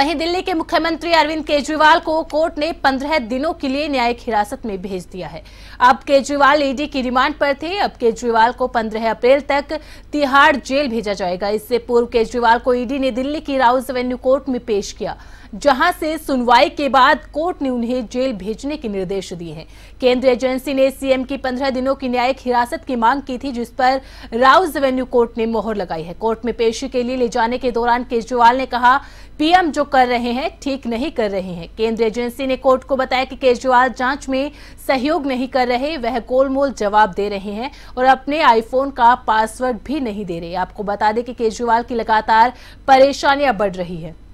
वहीं दिल्ली के मुख्यमंत्री अरविंद केजरीवाल को कोर्ट ने पंद्रह दिनों के लिए न्यायिक हिरासत में भेज दिया है अब केजरीवाल ईडी की रिमांड पर थे अब केजरीवाल को पंद्रह अप्रैल तक तिहाड़ जेल भेजा जाएगा इससे पूर्व केजरीवाल को ईडी ने दिल्ली की राउस एवेन्यू कोर्ट में पेश किया जहां से सुनवाई के बाद कोर्ट ने उन्हें जेल भेजने के निर्देश दिए हैं केंद्रीय एजेंसी ने सीएम की पंद्रह दिनों की न्यायिक हिरासत की मांग की थी जिस पर राउस एवेन्यू कोर्ट ने मोहर लगाई है कोर्ट में पेशी के लिए ले जाने के दौरान केजरीवाल ने कहा पीएम जो कर रहे हैं ठीक नहीं कर रहे हैं केंद्रीय एजेंसी ने कोर्ट को बताया कि केजरीवाल जांच में सहयोग नहीं कर रहे वह गोलमोल जवाब दे रहे हैं और अपने आईफोन का पासवर्ड भी नहीं दे रहे आपको बता दें कि केजरीवाल की लगातार परेशानियां बढ़ रही है